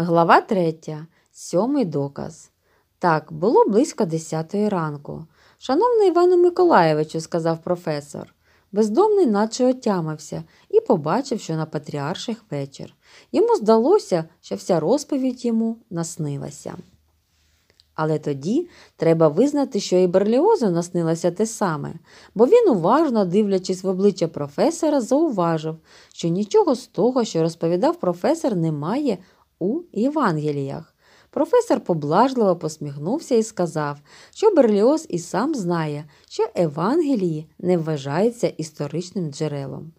Глава 3. Сьомий доказ. Так, було близько 10 ранку. Шановний Івану Миколаєвичу, сказав професор, бездомний наче отямився і побачив, що на патріарших вечір. Йому здалося, що вся розповідь йому наснилася. Але тоді треба визнати, що і Берліозу наснилося те саме, бо він уважно, дивлячись в обличчя професора, зауважив, що нічого з того, що розповідав професор, немає у Євангеліях. Професор поблажливо посміхнувся і сказав, що Берліоз і сам знає, що Евангелії не вважається історичним джерелом.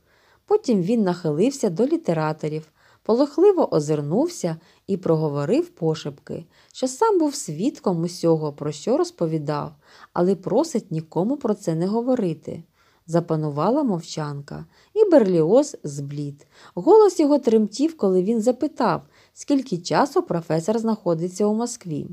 Потім він нахилився до літераторів, полохливо озирнувся і проговорив пошепки, що сам був свідком усього, про що розповідав, але просить нікому про це не говорити. Запанувала мовчанка, і Берліоз зблід. Голос його тремтів, коли він запитав, скільки часу професор знаходиться у Москві.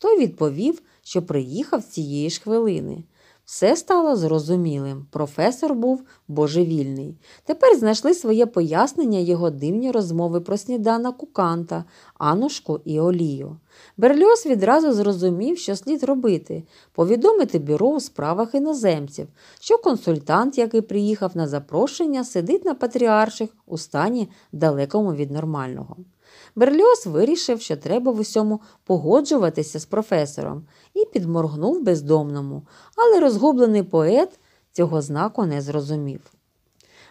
Той відповів, що приїхав цієї ж хвилини. Все стало зрозумілим. Професор був божевільний. Тепер знайшли своє пояснення його дивні розмови про сніданок у Канта, Анушку і Олію. Берльос відразу зрозумів, що слід робити, повідомити бюро у справах іноземців, що консультант, який приїхав на запрошення, сидить на патріарших у стані далекому від нормального. Берліоз вирішив, що треба в усьому погоджуватися з професором, і підморгнув бездомному, але розгублений поет цього знаку не зрозумів.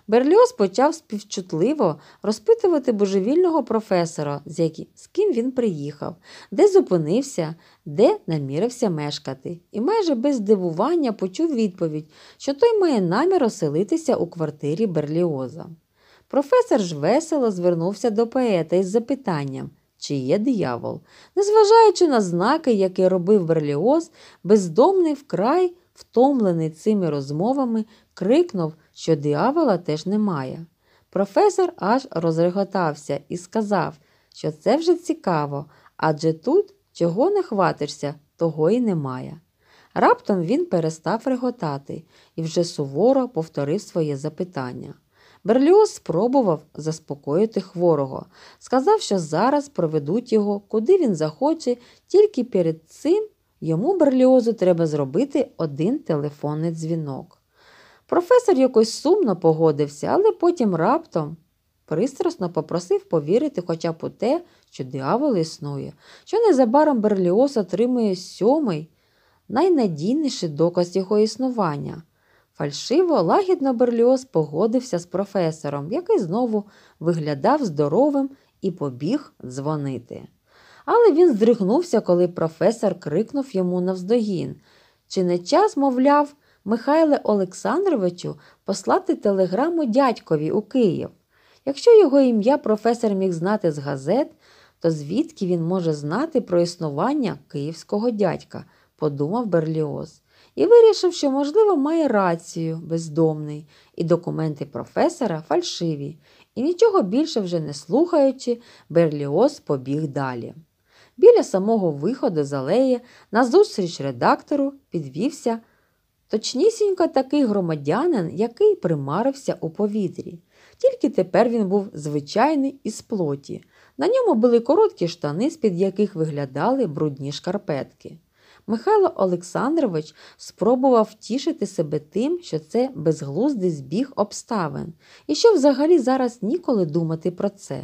Берліоз почав співчутливо розпитувати божевільного професора, з, які, з ким він приїхав, де зупинився, де намірився мешкати, і майже без здивування почув відповідь, що той має намір оселитися у квартирі Берліоза. Професор ж весело звернувся до поета із запитанням. Чи є диявол, незважаючи на знаки, які робив Берліоз, бездомний вкрай, втомлений цими розмовами, крикнув, що диявола теж немає. Професор аж розреготався і сказав, що це вже цікаво, адже тут чого не хватишся, того й немає. Раптом він перестав реготати і вже суворо повторив своє запитання. Берліоз спробував заспокоїти хворого, сказав, що зараз проведуть його, куди він захоче, тільки перед цим йому берліозу треба зробити один телефонний дзвінок. Професор якось сумно погодився, але потім раптом пристрасно попросив повірити хоча б у те, що диявол існує, що незабаром берліос отримує сьомий, найнадійніший доказ його існування. Фальшиво, лагідно Берліоз погодився з професором, який знову виглядав здоровим і побіг дзвонити. Але він здригнувся, коли професор крикнув йому навздогін. Чи не час, мовляв, Михайле Олександровичу послати телеграму дядькові у Київ. Якщо його ім'я професор міг знати з газет, то звідки він може знати про існування київського дядька, подумав Берліоз, і вирішив, що, можливо, має рацію бездомний, і документи професора фальшиві, і нічого більше вже не слухаючи, Берліоз побіг далі. Біля самого виходу з алеї, назустріч редактору, підвівся Точнісінько такий громадянин, який примарився у повітрі. Тільки тепер він був звичайний із плоті. На ньому були короткі штани, з під яких виглядали брудні шкарпетки. Михайло Олександрович спробував втішити себе тим, що це безглуздий збіг обставин, і що взагалі зараз ніколи думати про це.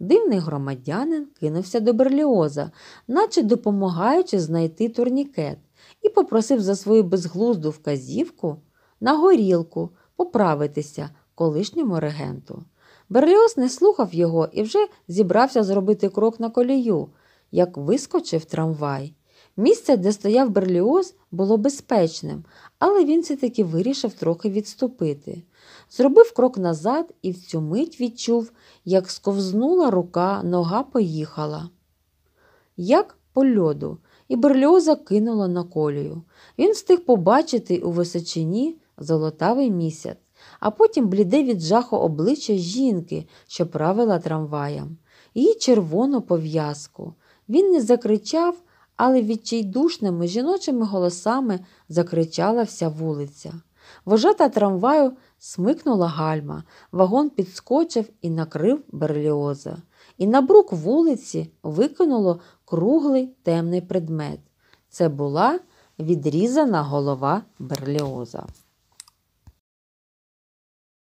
Дивний громадянин кинувся до берліоза, наче допомагаючи знайти турнікет і попросив за свою безглузду вказівку на горілку поправитися колишньому регенту. Берліоз не слухав його і вже зібрався зробити крок на колію, як вискочив трамвай. Місце, де стояв Берліоз, було безпечним, але він все таки вирішив трохи відступити. Зробив крок назад і в цю мить відчув, як сковзнула рука, нога поїхала. Як по льоду, і берльоза кинула на колію. Він встиг побачити у височині золотавий місяць, а потім бліде від жаху обличчя жінки, що правила трамваєм, її червону пов'язку. Він не закричав, але відчайдушними жіночими голосами закричала вся вулиця. Вожата трамваю смикнула гальма, вагон підскочив і накрив берліоза і на брук вулиці викинуло круглий темний предмет. Це була відрізана голова берліоза.